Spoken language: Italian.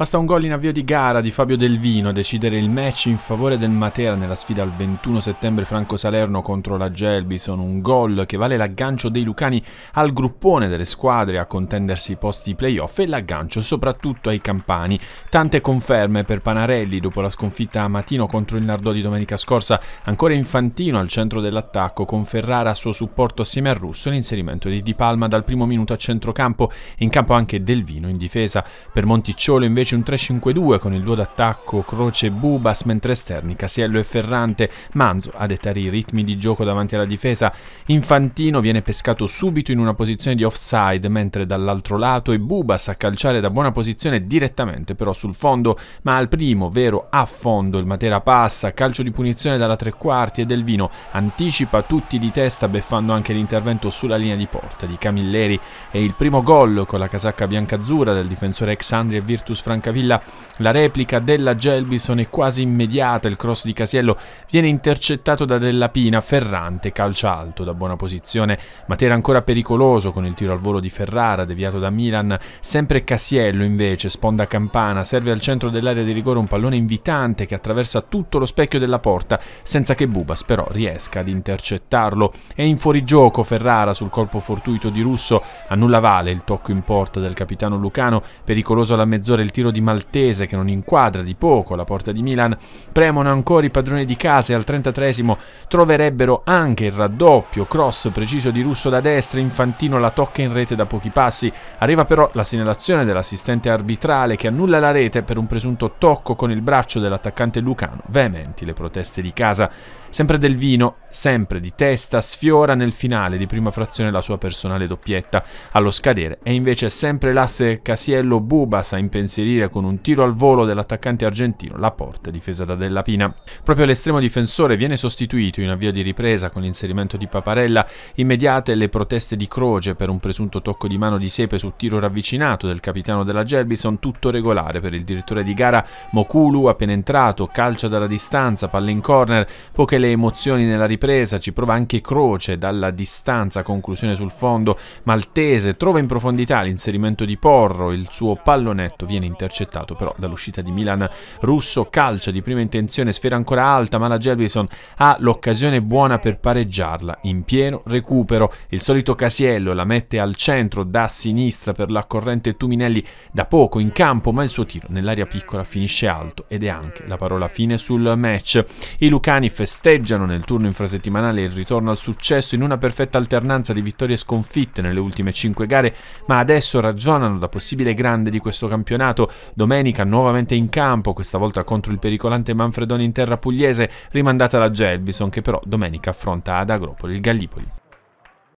Basta un gol in avvio di gara di Fabio Delvino a decidere il match in favore del Matera nella sfida al 21 settembre Franco Salerno contro la Gelbison, un gol che vale l'aggancio dei Lucani al gruppone delle squadre a contendersi i posti playoff e l'aggancio soprattutto ai campani. Tante conferme per Panarelli dopo la sconfitta a Matino contro il Nardò di domenica scorsa, ancora Infantino al centro dell'attacco con Ferrara a suo supporto assieme al Russo e l'inserimento di Di Palma dal primo minuto a centrocampo, in campo anche Delvino in difesa. Per Monticciolo invece fece un 3-5-2 con il duo d'attacco Croce e Bubas, mentre esterni Casiello e Ferrante. Manzo a dettare i ritmi di gioco davanti alla difesa. Infantino viene pescato subito in una posizione di offside, mentre dall'altro lato è Bubas a calciare da buona posizione direttamente però sul fondo, ma al primo vero a fondo il Matera passa, calcio di punizione dalla tre quarti e Delvino anticipa tutti di testa beffando anche l'intervento sulla linea di porta di Camilleri e il primo gol con la casacca biancazzurra del difensore ex e Virtus Franca Francavilla, la replica della Gelbison è quasi immediata, il cross di Casiello viene intercettato da Della Pina, Ferrante calcia alto da buona posizione, Matera ancora pericoloso con il tiro al volo di Ferrara deviato da Milan, sempre Casiello invece, sponda campana, serve al centro dell'area di rigore un pallone invitante che attraversa tutto lo specchio della porta senza che Bubas però riesca ad intercettarlo. È in fuorigioco Ferrara sul colpo fortuito di Russo, a nulla vale il tocco in porta del capitano Lucano, pericoloso alla mezz'ora il tiro tiro di Maltese che non inquadra di poco la porta di Milan, premono ancora i padroni di casa e al 33 troverebbero anche il raddoppio, cross preciso di Russo da destra, Infantino la tocca in rete da pochi passi, arriva però la segnalazione dell'assistente arbitrale che annulla la rete per un presunto tocco con il braccio dell'attaccante Lucano, veementi le proteste di casa. Sempre del vino, sempre di testa, sfiora nel finale di prima frazione la sua personale doppietta. Allo scadere è invece sempre l'asse Casiello-Bubas a impensierire aprire con un tiro al volo dell'attaccante argentino la porta difesa da Della Pina. Proprio l'estremo difensore viene sostituito in avvio di ripresa con l'inserimento di Paparella, immediate le proteste di Croce per un presunto tocco di mano di siepe su tiro ravvicinato del capitano della Gerbison, tutto regolare per il direttore di gara Mokulu appena entrato, calcia dalla distanza, palle in corner, poche le emozioni nella ripresa, ci prova anche Croce dalla distanza, conclusione sul fondo, Maltese trova in profondità l'inserimento di Porro, il suo pallonetto viene interessato intercettato però dall'uscita di Milan. Russo calcia di prima intenzione, sfera ancora alta, ma la Gelbison ha l'occasione buona per pareggiarla. In pieno recupero, il solito Casiello la mette al centro da sinistra per la corrente Tuminelli da poco in campo, ma il suo tiro nell'aria piccola finisce alto ed è anche la parola fine sul match. I Lucani festeggiano nel turno infrasettimanale il ritorno al successo in una perfetta alternanza di vittorie e sconfitte nelle ultime 5 gare, ma adesso ragionano da possibile grande di questo campionato Domenica nuovamente in campo, questa volta contro il pericolante Manfredoni in terra pugliese, rimandata da Gelbison che però domenica affronta ad Agropoli il Gallipoli.